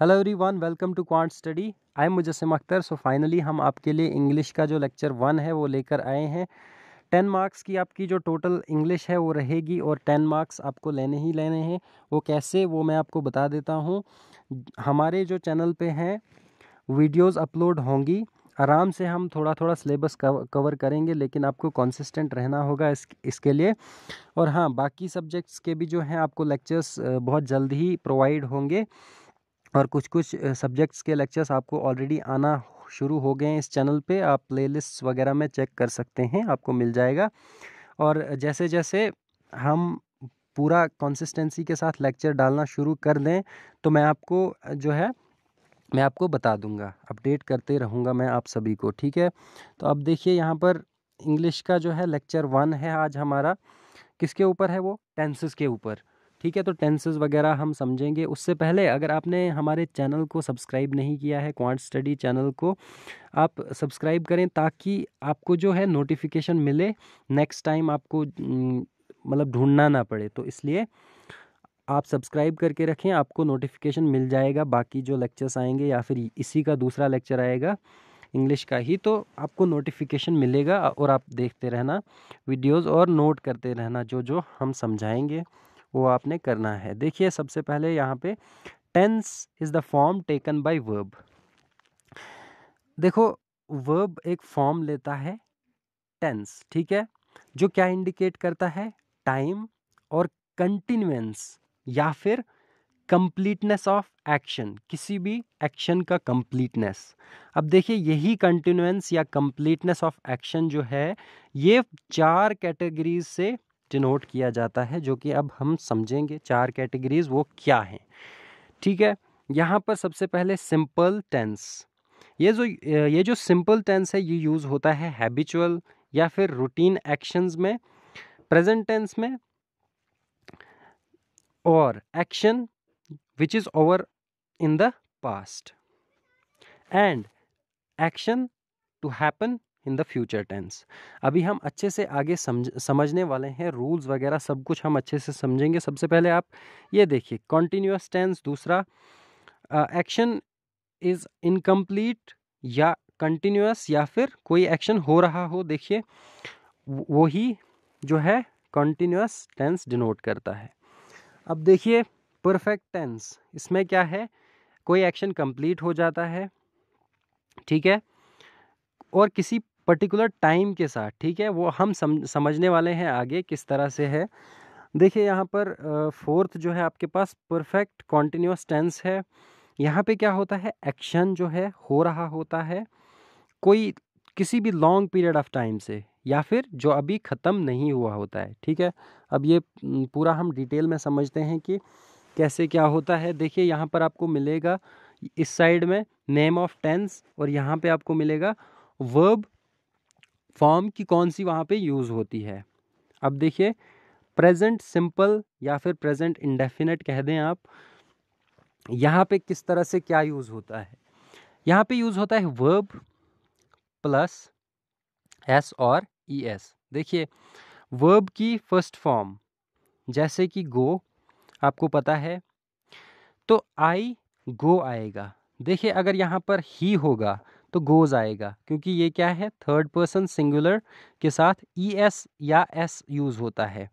hello everyone welcome to quant study I am Mujassam Akhtar so finally हम आपके लिए English का जो लेक्चर वन है वो लेकर आए हैं टेन मार्क्स की आपकी जो टोटल इंग्लिश है वो रहेगी और टेन मार्क्स आपको लेने ही लेने हैं वो कैसे वो मैं आपको बता देता हूँ हमारे जो चैनल पे हैं वीडियोस अपलोड होंगी आराम से हम थोड़ा थोड़ा सिलेबस कवर करेंगे लेकिन आपको कंसिस्टेंट रहना होगा इस इसके लिए और हाँ बाकी सब्जेक्ट्स के भी जो हैं आपको लेक्चर्स बहुत जल्द ही प्रोवाइड होंगे और कुछ कुछ सब्जेक्ट्स के लेक्चर्स आपको ऑलरेडी आना शुरू हो गए हैं इस चैनल पे आप प्लेलिस्ट वगैरह में चेक कर सकते हैं आपको मिल जाएगा और जैसे जैसे हम पूरा कंसिस्टेंसी के साथ लेक्चर डालना शुरू कर दें तो मैं आपको जो है मैं आपको बता दूंगा अपडेट करते रहूँगा मैं आप सभी को ठीक है तो अब देखिए यहाँ पर इंग्लिश का जो है लेक्चर वन है आज हमारा किसके ऊपर है वो टेंसेस के ऊपर ठीक है तो टेंसेस वगैरह हम समझेंगे उससे पहले अगर आपने हमारे चैनल को सब्सक्राइब नहीं किया है क्वांट स्टडी चैनल को आप सब्सक्राइब करें ताकि आपको जो है नोटिफिकेशन मिले नेक्स्ट टाइम आपको मतलब ढूंढना ना पड़े तो इसलिए आप सब्सक्राइब करके रखें आपको नोटिफिकेशन मिल जाएगा बाकी जो लेक्चर्स आएंगे या फिर इसी का दूसरा लेक्चर आएगा इंग्लिश का ही तो आपको नोटिफिकेशन मिलेगा और आप देखते रहना वीडियोस और नोट करते रहना जो जो हम समझाएंगे वो आपने करना है देखिए सबसे पहले यहाँ पे tense is the form taken by verb देखो वर्ब एक फॉर्म लेता है टेंस ठीक है जो क्या इंडिकेट करता है टाइम और कंटिन्यूंस या फिर कंप्लीटनेस ऑफ एक्शन किसी भी एक्शन का कंप्लीटनेस अब देखिए यही कंटिन्यूंस या कंप्लीटनेस ऑफ एक्शन जो है ये चार कैटेगरीज से डिनोट किया जाता है जो कि अब हम समझेंगे चार कैटेगरीज वो क्या हैं ठीक है यहाँ पर सबसे पहले सिंपल टेंस ये जो ये जो सिंपल टेंस है ये यूज़ होता है हैबिचुअल या फिर रूटीन एक्शंस में प्रेजेंट टेंस में और action which is over in the past and action to happen in the future tense अभी हम अच्छे से आगे समझ समझने वाले हैं रूल्स वगैरह सब कुछ हम अच्छे से समझेंगे सबसे पहले आप ये देखिए कॉन्टीन्यूस टेंस दूसरा एक्शन इज़ इनकम्प्लीट या कंटिन्यूस या फिर कोई एक्शन हो रहा हो देखिए वो ही जो है कंटिन्यूस टेंस डिनोट करता है अब देखिए परफेक्ट टेंस इसमें क्या है कोई एक्शन कंप्लीट हो जाता है ठीक है और किसी पर्टिकुलर टाइम के साथ ठीक है वो हम सम, समझने वाले हैं आगे किस तरह से है देखिए यहाँ पर फोर्थ जो है आपके पास परफेक्ट कॉन्टीन्यूस टेंस है यहाँ पे क्या होता है एक्शन जो है हो रहा होता है कोई किसी भी लॉन्ग पीरियड ऑफ टाइम से या फिर जो अभी ख़त्म नहीं हुआ होता है ठीक है अब ये पूरा हम डिटेल में समझते हैं कि कैसे क्या होता है देखिए यहाँ पर आपको मिलेगा इस साइड में नेम ऑफ टेंस और यहाँ पे आपको मिलेगा वर्ब फॉर्म की कौन सी वहाँ पे यूज़ होती है अब देखिए प्रेजेंट सिंपल या फिर प्रेजेंट इंडेफिनेट कह दें आप यहाँ पे किस तरह से क्या यूज़ होता है यहाँ पे यूज़ होता है वर्ब प्लस एस और ई एस देखिए वर्ब की फर्स्ट फॉर्म जैसे कि गो आपको पता है तो आई गो आएगा देखिए अगर यहाँ पर ही होगा तो गोज़ आएगा क्योंकि ये क्या है थर्ड पर्सन सिंगुलर के साथ ई e एस या एस यूज़ होता है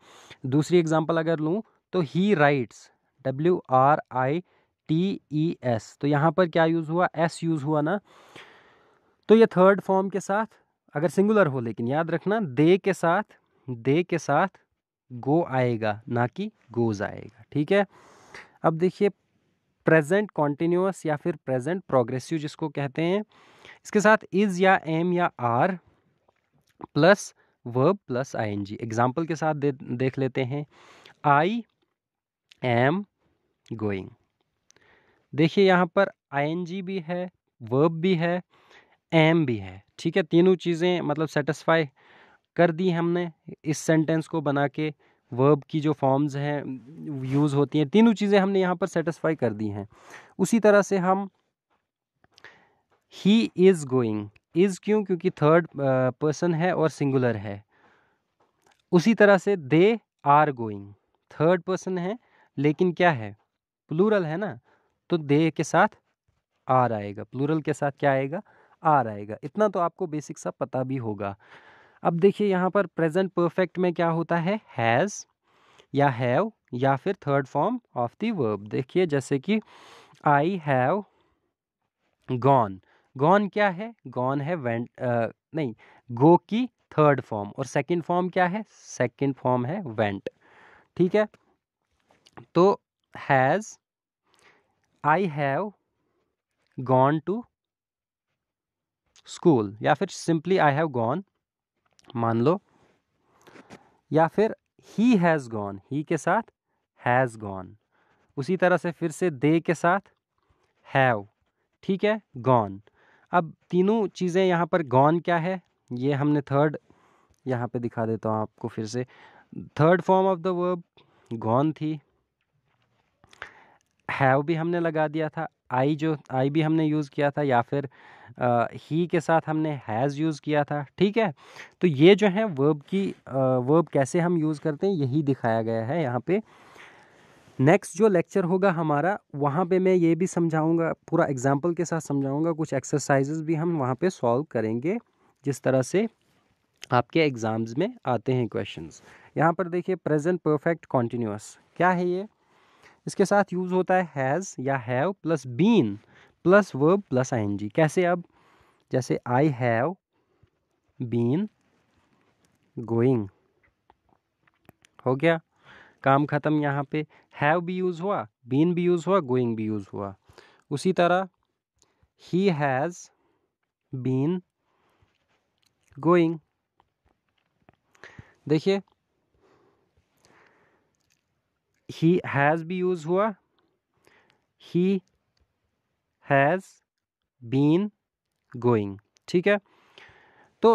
दूसरी एग्जांपल अगर लूँ तो he writes W R I T E S तो यहाँ पर क्या यूज़ हुआ एस यूज़ हुआ ना तो ये थर्ड फॉर्म के साथ अगर सिंगुलर हो लेकिन याद रखना दे के साथ दे के साथ गो आएगा ना कि गोज आएगा ठीक है अब देखिए प्रेजेंट कॉन्टीन्यूस या फिर प्रेजेंट प्रोग्रेसिव जिसको कहते हैं इसके साथ इज़ या एम या are plus verb plus I N G example के साथ दे, देख लेते हैं आई एम गोइंग देखिए यहाँ पर आई एन जी भी है वर्ब भी है एम भी है ठीक है तीनों चीज़ें मतलब सेटिस्फाई कर दी हमने इस सेंटेंस को बना के वर्ब की जो फॉर्म्स हैं यूज़ होती हैं तीनों चीज़ें हमने यहाँ पर सेटिस्फाई कर दी हैं उसी तरह से हम ही इज़ गोइंग इज़ क्यों क्योंकि थर्ड पर्सन है और सिंगुलर है उसी तरह से they are going third person है लेकिन क्या है प्लूरल है ना तो दे के साथ आर आएगा प्लूरल के साथ क्या आएगा आर आएगा इतना तो आपको बेसिक सा पता भी होगा अब देखिए यहाँ पर प्रेजेंट परफेक्ट में क्या होता है हैज़ या हैव या फिर third form of the verb देखिए जैसे कि आई हैव गॉन गॉन क्या है गॉन है वेंट नहीं गो की थर्ड फॉर्म और सेकंड फॉर्म क्या है सेकंड फॉर्म है वेंट ठीक है तो has I have gone to school या फिर सिंपली आई हैव गॉन मान लो या फिर ही हैज़ गॉन ही के साथ हैज़ गॉन उसी तरह से फिर से दे के साथ हैव ठीक है गॉन अब तीनों चीज़ें यहाँ पर गॉन क्या है ये हमने थर्ड यहाँ पे दिखा देता हूँ आपको फिर से third form of the verb gone थी हैव भी हमने लगा दिया था आई जो आई भी हमने यूज़ किया था या फिर ही के साथ हमने हैज़ यूज़ किया था ठीक है तो ये जो है वर्ब की वर्ब कैसे हम यूज़ करते हैं यही दिखाया गया है यहाँ पे नेक्स्ट जो लेक्चर होगा हमारा वहाँ पे मैं ये भी समझाऊँगा पूरा एग्जाम्पल के साथ समझाऊँगा कुछ एक्सरसाइज भी हम वहाँ पे सॉल्व करेंगे जिस तरह से आपके एग्ज़ाम्स में आते हैं क्वेश्चंस यहाँ पर देखिए प्रेजेंट परफेक्ट कॉन्टीन्यूस क्या है ये इसके साथ यूज़ होता है हैज़ या have plus been plus verb plus I कैसे अब जैसे आई हैव बीन गोइंग हो गया काम ख़त्म यहाँ पे हैव भी यूज़ हुआ बीन भी यूज़ हुआ गोइंग भी यूज़ हुआ उसी तरह ही हैज़ बीन गोइंग देखिए ही हैज़ भी यूज़ हुआ ही हैज़ बीन गोइंग ठीक है तो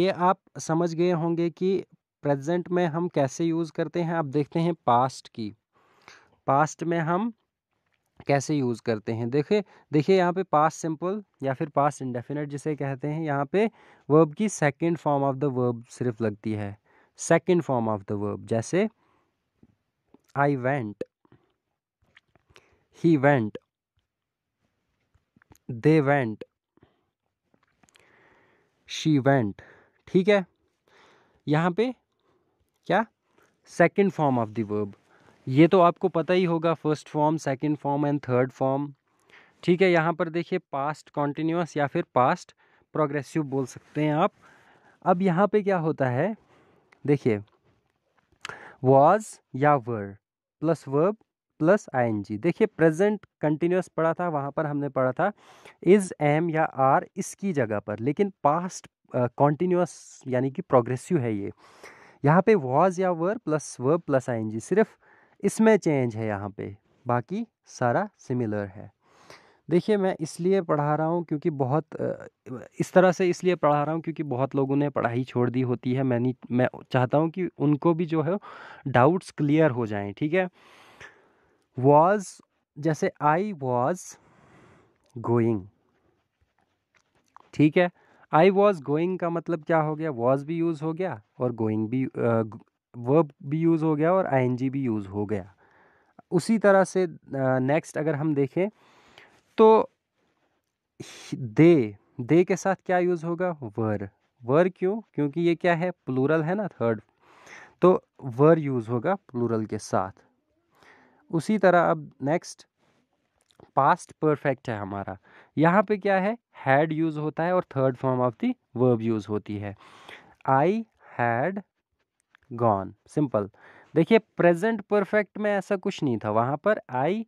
ये आप समझ गए होंगे कि प्रेजेंट में हम कैसे यूज़ करते हैं आप देखते हैं पास्ट की पास्ट में हम कैसे यूज़ करते हैं देखिए देखिए यहाँ पे पास सिंपल या फिर पास इंडेफिनेट जिसे कहते हैं यहाँ पे वर्ब की second form of the verb सिर्फ लगती है second form of the verb जैसे I went he went they went she went ठीक है यहाँ पे क्या second form of the verb ये तो आपको पता ही होगा first form second form and third form ठीक है यहाँ पर देखिए पास्ट कॉन्टीन्यूस या फिर पास्ट प्रोग्रेसिव बोल सकते हैं आप अब यहाँ पे क्या होता है देखिए वॉज या were plus verb plus ING देखिए प्रेजेंट कंटिन्यूस पढ़ा था वहाँ पर हमने पढ़ा था इज़ एम या आर इसकी जगह पर लेकिन पास्ट कॉन्टीन्यूस यानी कि प्रोग्रेसिव है ये यहाँ पे वॉज या were plus verb plus I सिर्फ इसमें चेंज है यहाँ पे बाकी सारा सिमिलर है देखिए मैं इसलिए पढ़ा रहा हूँ क्योंकि बहुत इस तरह से इसलिए पढ़ा रहा हूँ क्योंकि बहुत लोगों ने पढ़ाई छोड़ दी होती है मैं मैं चाहता हूँ कि उनको भी जो है डाउट्स क्लियर हो जाएं ठीक है वॉज जैसे आई वॉज गोइंग ठीक है आई वॉज गोइंग का मतलब क्या हो गया वॉज भी यूज़ हो गया और गोइंग भी वर्ब भी यूज़ हो गया और आई भी यूज़ हो गया उसी तरह से नेक्स्ट अगर हम देखें तो दे दे के साथ क्या यूज़ होगा वर वर क्यों क्योंकि ये क्या है प्लूरल है ना थर्ड तो वर यूज़ होगा प्लूरल के साथ उसी तरह अब नेक्स्ट पास्ट परफेक्ट है हमारा यहाँ पे क्या है हैड यूज़ होता है और third form of the verb use होती है आई हैड गॉन सिंपल देखिए प्रेजेंट परफेक्ट में ऐसा कुछ नहीं था वहाँ पर आई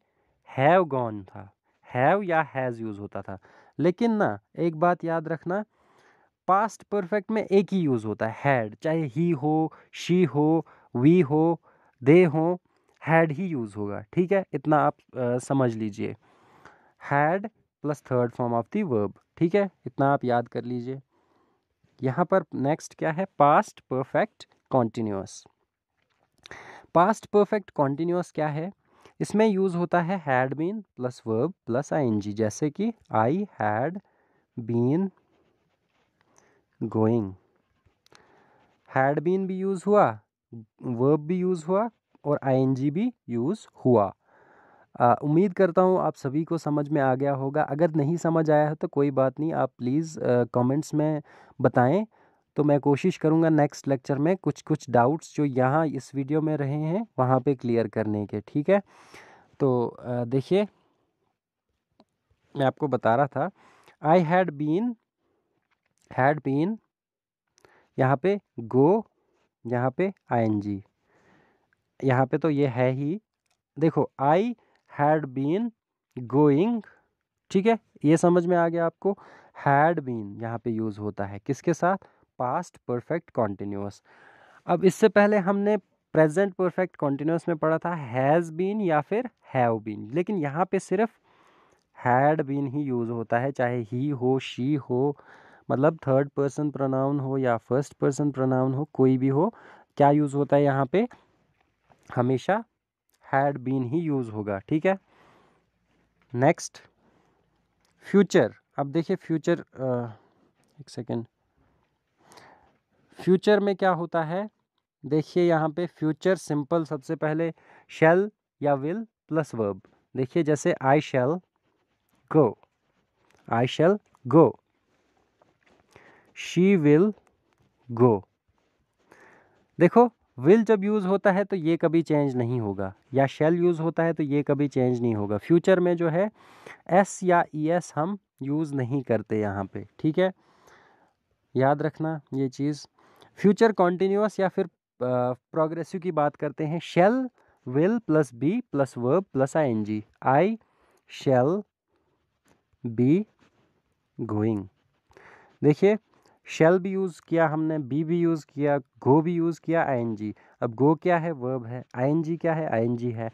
हैव गॉन था हैव या हैज़ यूज़ होता था लेकिन ना एक बात याद रखना पास्ट परफेक्ट में एक ही यूज़ होता है हैड चाहे ही हो शी हो वी हो दे हो हैड ही यूज़ होगा ठीक है इतना आप आ, समझ लीजिए had plus third form of the verb ठीक है इतना आप याद कर लीजिए यहाँ पर नेक्स्ट क्या है past perfect continuous past perfect continuous क्या है इसमें यूज़ होता है had been plus verb plus I जैसे कि I had been going had been भी यूज़ हुआ वर्ब भी यूज़ हुआ और आई भी यूज़ हुआ आ, उम्मीद करता हूँ आप सभी को समझ में आ गया होगा अगर नहीं समझ आया है तो कोई बात नहीं आप प्लीज़ कमेंट्स में बताएं तो मैं कोशिश करूँगा नेक्स्ट लेक्चर में कुछ कुछ डाउट्स जो यहाँ इस वीडियो में रहे हैं वहाँ पे क्लियर करने के ठीक है तो देखिए मैं आपको बता रहा था I had been had been यहाँ पे गो यहाँ पे आई एन जी यहाँ पे तो ये है ही देखो आई हैड बीन गोइंग ठीक है ये समझ में आ गया आपको हैड बीन यहाँ पे यूज़ होता है किसके साथ पास्ट परफेक्ट कॉन्टीन्यूस अब इससे पहले हमने प्रेजेंट परफेक्ट कॉन्टीन्यूस में पढ़ा था हैज़ बीन या फिर हैव बीन लेकिन यहाँ पे सिर्फ हैड बीन ही यूज़ होता है चाहे ही हो शी हो मतलब थर्ड पर्सन प्रोनाउन हो या फर्स्ट पर्सन प्रोनाउन हो कोई भी हो क्या यूज़ होता है यहाँ पे हमेशा हैड बीन ही यूज़ होगा ठीक है नेक्स्ट फ्यूचर अब देखिए फ्यूचर एक सेकेंड फ्यूचर में क्या होता है देखिए यहाँ पे फ्यूचर सिंपल सबसे पहले शेल या विल प्लस वर्ब देखिए जैसे I shall go I shall go she will go देखो विल जब यूज़ होता है तो ये कभी चेंज नहीं होगा या शेल यूज़ होता है तो ये कभी चेंज नहीं होगा फ्यूचर में जो है एस या ई e एस हम यूज़ नहीं करते यहाँ पे ठीक है याद रखना ये चीज़ फ्यूचर कॉन्टीन्यूस या फिर प्रोग्रेसिव की बात करते हैं shall will plus be plus verb plus I N G I shall be going देखिए शेल भी यूज़ किया हमने बी भी यूज़ किया गो भी यूज़ किया आई अब गो क्या है वर्ब है आई क्या है आई है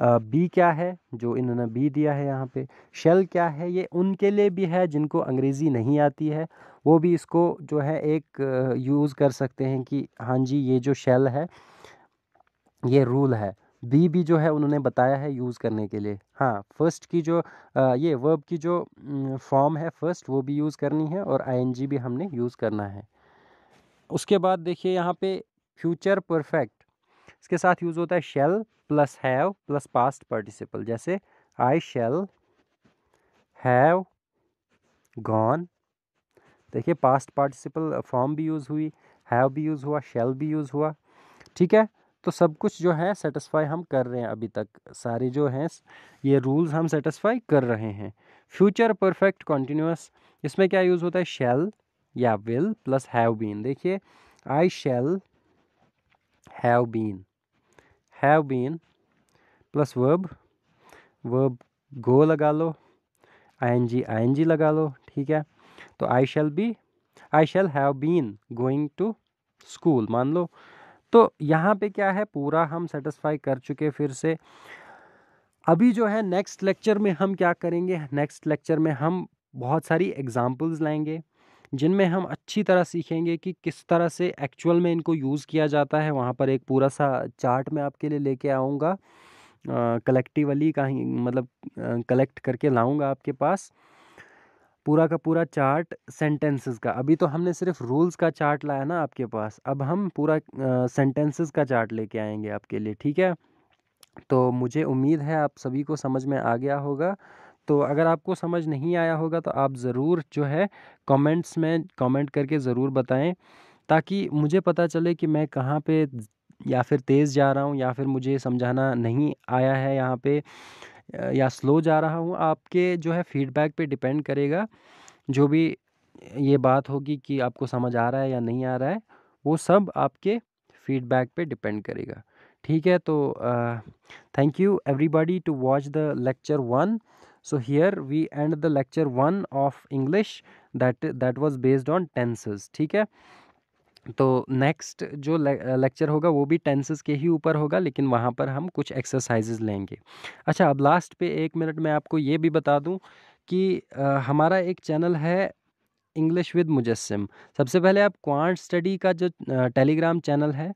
बी uh, क्या है जो इन्होंने बी दिया है यहाँ पे शेल क्या है ये उनके लिए भी है जिनको अंग्रेज़ी नहीं आती है वो भी इसको जो है एक यूज़ कर सकते हैं कि हाँ जी ये जो शेल है ये रूल है बी भी जो है उन्होंने बताया है यूज़ करने के लिए हाँ फर्स्ट की जो आ, ये वर्ब की जो फॉर्म है फर्स्ट वो भी यूज़ करनी है और आईएनजी भी हमने यूज़ करना है उसके बाद देखिए यहाँ पे फ्यूचर परफेक्ट इसके साथ यूज़ होता है shall plus have plus past participle जैसे आई शेल हैव गॉन देखिए पास्ट पार्टिसिपल फॉर्म भी यूज़ हुई हैव भी यूज़ हुआ शेल भी यूज़ हुआ ठीक है तो सब कुछ जो है सेटिस्फाई हम कर रहे हैं अभी तक सारे जो हैं ये रूल्स हम सेटिस्फाई कर रहे हैं फ्यूचर परफेक्ट कॉन्टीन्यूस इसमें क्या यूज़ होता है शेल या विल प्लस हैव बीन देखिए I shall have been have been plus verb verb go लगा लो आई एन जी आई एन जी लगा लो ठीक है तो I shall be I shall have been going to school मान लो तो यहाँ पे क्या है पूरा हम सेटिस्फाई कर चुके फिर से अभी जो है नेक्स्ट लेक्चर में हम क्या करेंगे नेक्स्ट लेक्चर में हम बहुत सारी एग्ज़ाम्पल्स लाएंगे जिनमें हम अच्छी तरह सीखेंगे कि किस तरह से एक्चुअल में इनको यूज़ किया जाता है वहाँ पर एक पूरा सा चार्ट मैं आपके लिए लेके आऊँगा कलेक्टिवली कहीं मतलब कलेक्ट करके लाऊँगा आपके पास पूरा का पूरा चार्ट सेंटेंसेस का अभी तो हमने सिर्फ रूल्स का चार्ट लाया ना आपके पास अब हम पूरा सेंटेंसेस का चार्ट लेके आएंगे आपके लिए ठीक है तो मुझे उम्मीद है आप सभी को समझ में आ गया होगा तो अगर आपको समझ नहीं आया होगा तो आप ज़रूर जो है कमेंट्स में कमेंट करके ज़रूर बताएं ताकि मुझे पता चले कि मैं कहाँ पे या फिर तेज़ जा रहा हूँ या फिर मुझे समझाना नहीं आया है यहाँ पर या स्लो जा रहा हूँ आपके जो है फीडबैक पे डिपेंड करेगा जो भी ये बात होगी कि आपको समझ आ रहा है या नहीं आ रहा है वो सब आपके फीडबैक पे डिपेंड करेगा ठीक है तो thank you everybody to watch the lecture one so here we end the lecture one of English that that was based on tenses ठीक है तो नेक्स्ट जो लेक्चर होगा वो भी टेंसेस के ही ऊपर होगा लेकिन वहाँ पर हम कुछ एक्सरसाइजेस लेंगे अच्छा अब लास्ट पे एक मिनट मैं आपको ये भी बता दूँ कि आ, हमारा एक चैनल है इंग्लिश विद मुजस्म सबसे पहले आप क्वांट स्टडी का जो टेलीग्राम चैनल है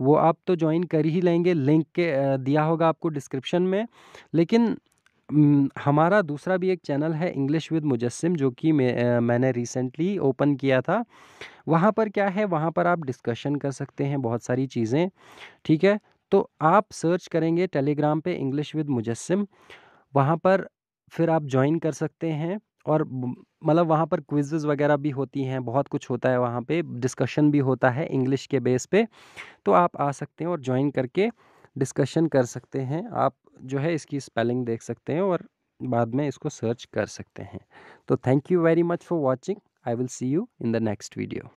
वो आप तो ज्वाइन कर ही लेंगे लिंक के दिया होगा आपको डिस्क्रिप्शन में लेकिन हमारा दूसरा भी एक चैनल है इंग्लिश विद मुजस्म जो कि मैं मैंने रिसेंटली ओपन किया था वहाँ पर क्या है वहाँ पर आप डिस्कशन कर सकते हैं बहुत सारी चीज़ें ठीक है तो आप सर्च करेंगे टेलीग्राम पे इंग्लिश विद मुजस्म वहाँ पर फिर आप ज्वाइन कर सकते हैं और मतलब वहाँ पर क्विज़ वगैरह भी होती हैं बहुत कुछ होता है वहाँ पर डिस्कशन भी होता है इंग्लिश के बेस पे तो आप आ सकते हैं और ज्वाइन करके डिस्कशन कर सकते हैं आप जो है इसकी स्पेलिंग देख सकते हैं और बाद में इसको सर्च कर सकते हैं तो thank you very much for watching I will see you in the next video